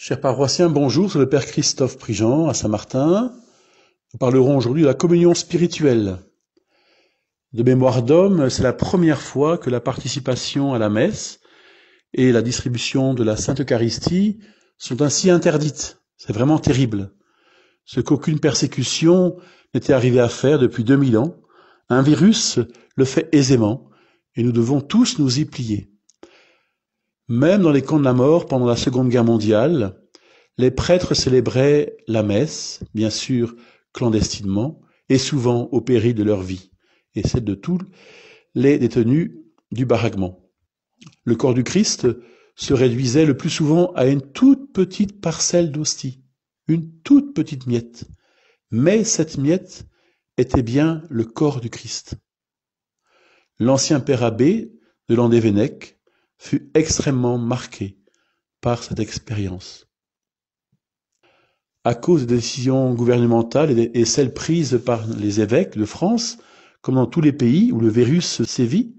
Chers paroissiens, bonjour, c'est le Père Christophe Prigent à Saint-Martin. Nous parlerons aujourd'hui de la communion spirituelle. De mémoire d'homme, c'est la première fois que la participation à la messe et la distribution de la Sainte Eucharistie sont ainsi interdites. C'est vraiment terrible. Ce qu'aucune persécution n'était arrivée à faire depuis 2000 ans, un virus le fait aisément et nous devons tous nous y plier. Même dans les camps de la mort, pendant la Seconde Guerre mondiale, les prêtres célébraient la messe, bien sûr clandestinement, et souvent au péril de leur vie, et celle de tous les détenus du baraquement. Le corps du Christ se réduisait le plus souvent à une toute petite parcelle d'hostie, une toute petite miette. Mais cette miette était bien le corps du Christ. L'ancien père abbé de Landévennec fut extrêmement marqué par cette expérience. À cause des décisions gouvernementales et celles prises par les évêques de France, comme dans tous les pays où le virus sévit,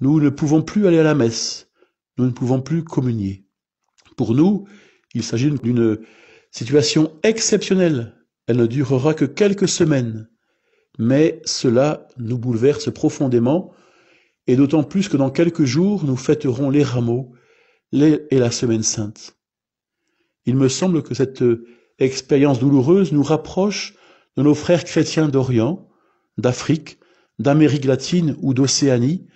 nous ne pouvons plus aller à la messe, nous ne pouvons plus communier. Pour nous, il s'agit d'une situation exceptionnelle. Elle ne durera que quelques semaines. Mais cela nous bouleverse profondément et d'autant plus que dans quelques jours nous fêterons les rameaux et la semaine sainte. Il me semble que cette expérience douloureuse nous rapproche de nos frères chrétiens d'Orient, d'Afrique, d'Amérique latine ou d'Océanie,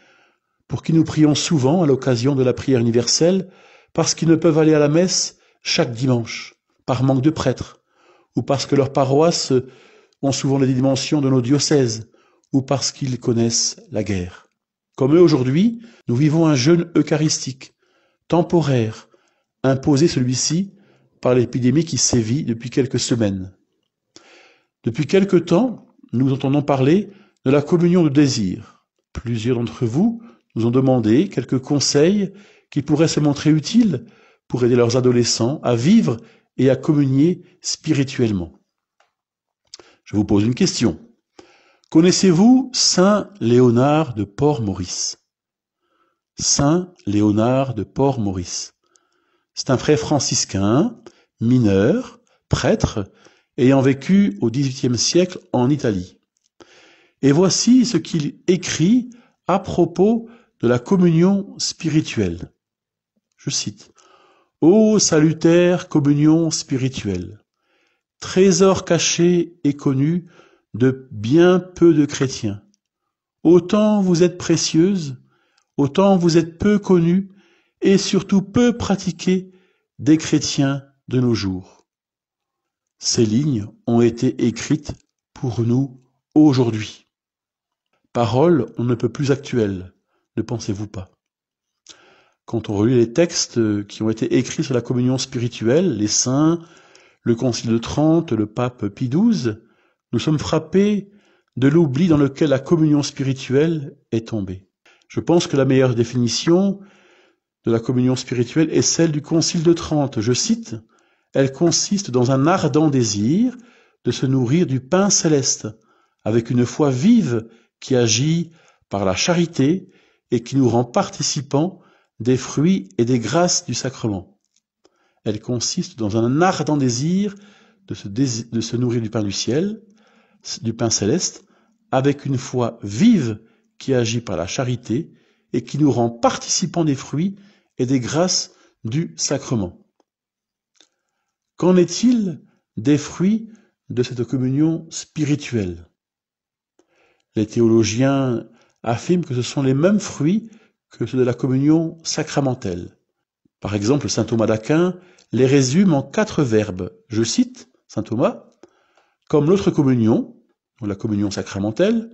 pour qui nous prions souvent à l'occasion de la prière universelle, parce qu'ils ne peuvent aller à la messe chaque dimanche, par manque de prêtres, ou parce que leurs paroisses ont souvent les dimensions de nos diocèses, ou parce qu'ils connaissent la guerre. Comme eux aujourd'hui, nous vivons un jeûne eucharistique, temporaire, imposé celui-ci par l'épidémie qui sévit depuis quelques semaines. Depuis quelque temps, nous entendons parler de la communion de désir. Plusieurs d'entre vous nous ont demandé quelques conseils qui pourraient se montrer utiles pour aider leurs adolescents à vivre et à communier spirituellement. Je vous pose une question. Connaissez-vous Saint Léonard de Port-Maurice Saint Léonard de Port-Maurice. C'est un frère franciscain, mineur, prêtre, ayant vécu au XVIIIe siècle en Italie. Et voici ce qu'il écrit à propos de la communion spirituelle. Je cite. Ô salutaire communion spirituelle, trésor caché et connu de bien peu de chrétiens. Autant vous êtes précieuse, autant vous êtes peu connue et surtout peu pratiquée des chrétiens de nos jours. Ces lignes ont été écrites pour nous aujourd'hui. Paroles on ne peut plus actuelles, ne pensez-vous pas Quand on relit les textes qui ont été écrits sur la communion spirituelle, les saints, le Concile de Trente, le pape Pie XII, nous sommes frappés de l'oubli dans lequel la communion spirituelle est tombée. Je pense que la meilleure définition de la communion spirituelle est celle du Concile de Trente. Je cite, Elle consiste dans un ardent désir de se nourrir du pain céleste, avec une foi vive qui agit par la charité et qui nous rend participants des fruits et des grâces du sacrement. Elle consiste dans un ardent désir de se, de se nourrir du pain du ciel, du pain céleste, avec une foi vive qui agit par la charité et qui nous rend participants des fruits et des grâces du sacrement. Qu'en est-il des fruits de cette communion spirituelle Les théologiens affirment que ce sont les mêmes fruits que ceux de la communion sacramentelle. Par exemple, saint Thomas d'Aquin les résume en quatre verbes. Je cite saint Thomas Comme l'autre communion, la communion sacramentelle,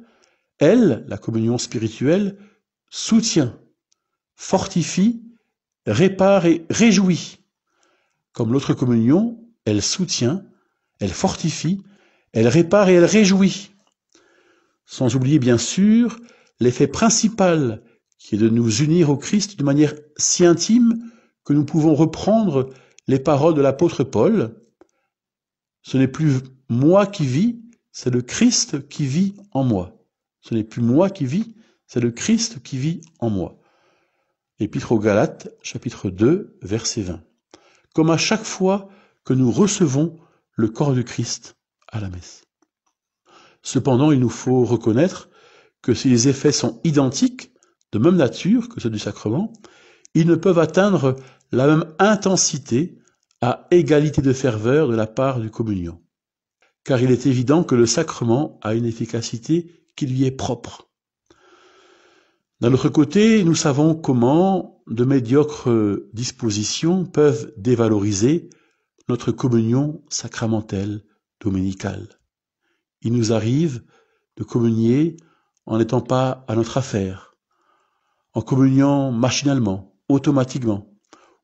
elle, la communion spirituelle, soutient, fortifie, répare et réjouit. Comme l'autre communion, elle soutient, elle fortifie, elle répare et elle réjouit. Sans oublier bien sûr l'effet principal qui est de nous unir au Christ de manière si intime que nous pouvons reprendre les paroles de l'apôtre Paul. Ce n'est plus moi qui vis, c'est le Christ qui vit en moi. Ce n'est plus moi qui vis, c'est le Christ qui vit en moi. Épître aux Galates, chapitre 2, verset 20. Comme à chaque fois que nous recevons le corps du Christ à la messe. Cependant, il nous faut reconnaître que si les effets sont identiques, de même nature que ceux du sacrement, ils ne peuvent atteindre la même intensité à égalité de ferveur de la part du communion car il est évident que le sacrement a une efficacité qui lui est propre. D'un autre côté, nous savons comment de médiocres dispositions peuvent dévaloriser notre communion sacramentelle dominicale. Il nous arrive de communier en n'étant pas à notre affaire, en communiant machinalement, automatiquement,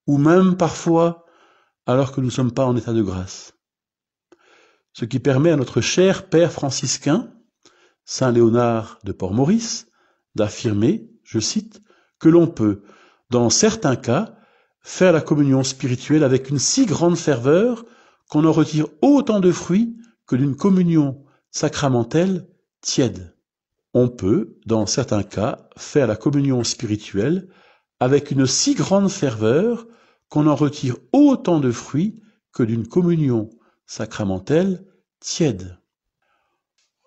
ou même parfois alors que nous ne sommes pas en état de grâce ce qui permet à notre cher père franciscain, Saint Léonard de Port-Maurice, d'affirmer, je cite, que l'on peut, dans certains cas, faire la communion spirituelle avec une si grande ferveur qu'on en retire autant de fruits que d'une communion sacramentelle tiède. On peut, dans certains cas, faire la communion spirituelle avec une si grande ferveur qu'on en retire autant de fruits que d'une communion sacramentelle tiède.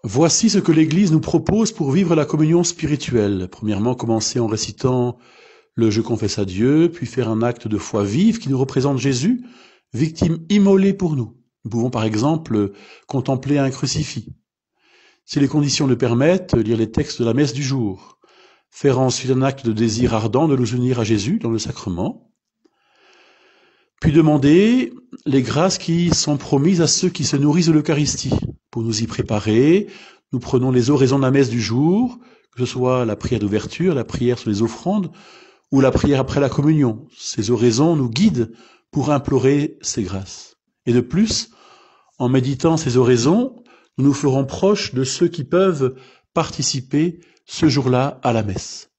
Voici ce que l'Église nous propose pour vivre la communion spirituelle. Premièrement, commencer en récitant le Je confesse à Dieu, puis faire un acte de foi vive qui nous représente Jésus, victime immolée pour nous. Nous pouvons par exemple contempler un crucifix. Si les conditions le permettent, lire les textes de la messe du jour. Faire ensuite un acte de désir ardent de nous unir à Jésus dans le sacrement puis demander les grâces qui sont promises à ceux qui se nourrissent de l'Eucharistie. Pour nous y préparer, nous prenons les oraisons de la messe du jour, que ce soit la prière d'ouverture, la prière sur les offrandes, ou la prière après la communion. Ces oraisons nous guident pour implorer ces grâces. Et de plus, en méditant ces oraisons, nous nous ferons proches de ceux qui peuvent participer ce jour-là à la messe.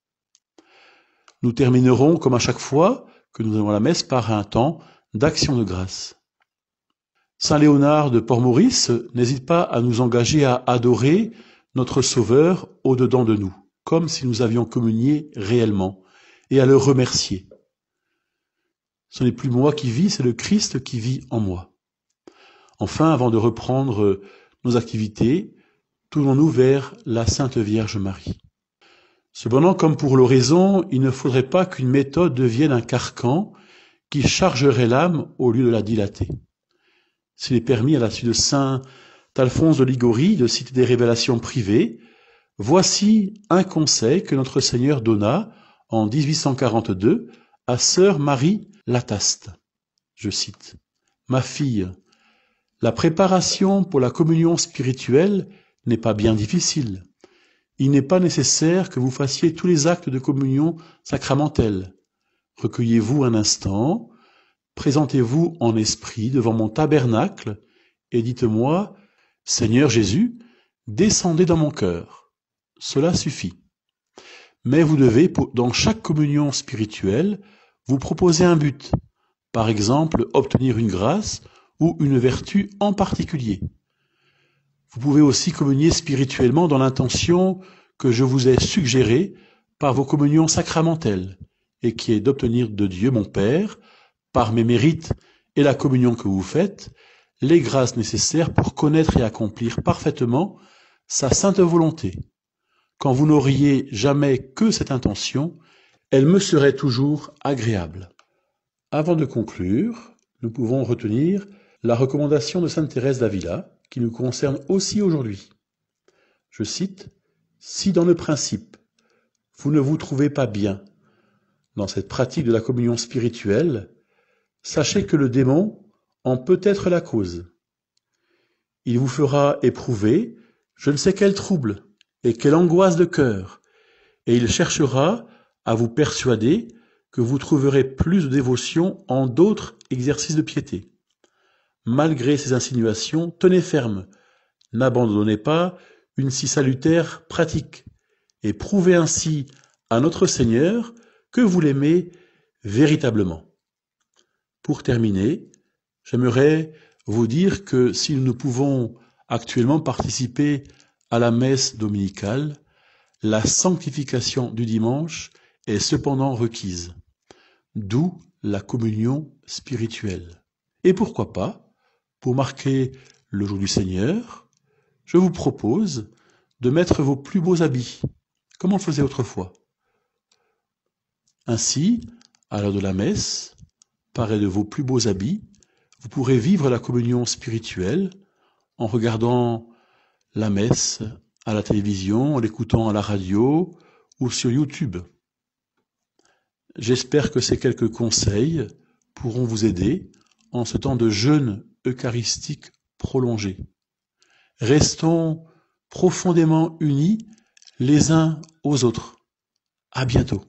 Nous terminerons, comme à chaque fois, que nous avons la messe par un temps d'action de grâce. Saint Léonard de Port-Maurice n'hésite pas à nous engager à adorer notre Sauveur au-dedans de nous, comme si nous avions communié réellement, et à le remercier. Ce n'est plus moi qui vis, c'est le Christ qui vit en moi. Enfin, avant de reprendre nos activités, tournons-nous vers la Sainte Vierge Marie. Cependant, comme pour l'oraison, il ne faudrait pas qu'une méthode devienne un carcan qui chargerait l'âme au lieu de la dilater. S'il est permis à la suite de Saint Alphonse de Ligorie de citer des révélations privées, voici un conseil que notre Seigneur donna en 1842 à sœur Marie Lataste. Je cite Ma fille, la préparation pour la communion spirituelle n'est pas bien difficile. Il n'est pas nécessaire que vous fassiez tous les actes de communion sacramentelle. Recueillez-vous un instant, présentez-vous en esprit devant mon tabernacle, et dites-moi, Seigneur Jésus, descendez dans mon cœur. Cela suffit. Mais vous devez, dans chaque communion spirituelle, vous proposer un but, par exemple obtenir une grâce ou une vertu en particulier. Vous pouvez aussi communier spirituellement dans l'intention que je vous ai suggérée par vos communions sacramentelles, et qui est d'obtenir de Dieu mon Père, par mes mérites et la communion que vous faites, les grâces nécessaires pour connaître et accomplir parfaitement sa sainte volonté. Quand vous n'auriez jamais que cette intention, elle me serait toujours agréable. Avant de conclure, nous pouvons retenir la recommandation de Sainte Thérèse d'Avila, qui nous concerne aussi aujourd'hui. Je cite, Si dans le principe, vous ne vous trouvez pas bien dans cette pratique de la communion spirituelle, sachez que le démon en peut être la cause. Il vous fera éprouver je ne sais quel trouble et quelle angoisse de cœur, et il cherchera à vous persuader que vous trouverez plus de dévotion en d'autres exercices de piété malgré ces insinuations, tenez ferme, n'abandonnez pas une si salutaire pratique, et prouvez ainsi à notre Seigneur que vous l'aimez véritablement. Pour terminer, j'aimerais vous dire que si nous ne pouvons actuellement participer à la messe dominicale, la sanctification du dimanche est cependant requise, d'où la communion spirituelle. Et pourquoi pas pour marquer le jour du Seigneur, je vous propose de mettre vos plus beaux habits, comme on le faisait autrefois. Ainsi, à l'heure de la messe, paré de vos plus beaux habits, vous pourrez vivre la communion spirituelle en regardant la messe à la télévision, en l'écoutant à la radio ou sur YouTube. J'espère que ces quelques conseils pourront vous aider en ce temps de jeûne eucharistique prolongée. Restons profondément unis les uns aux autres. À bientôt.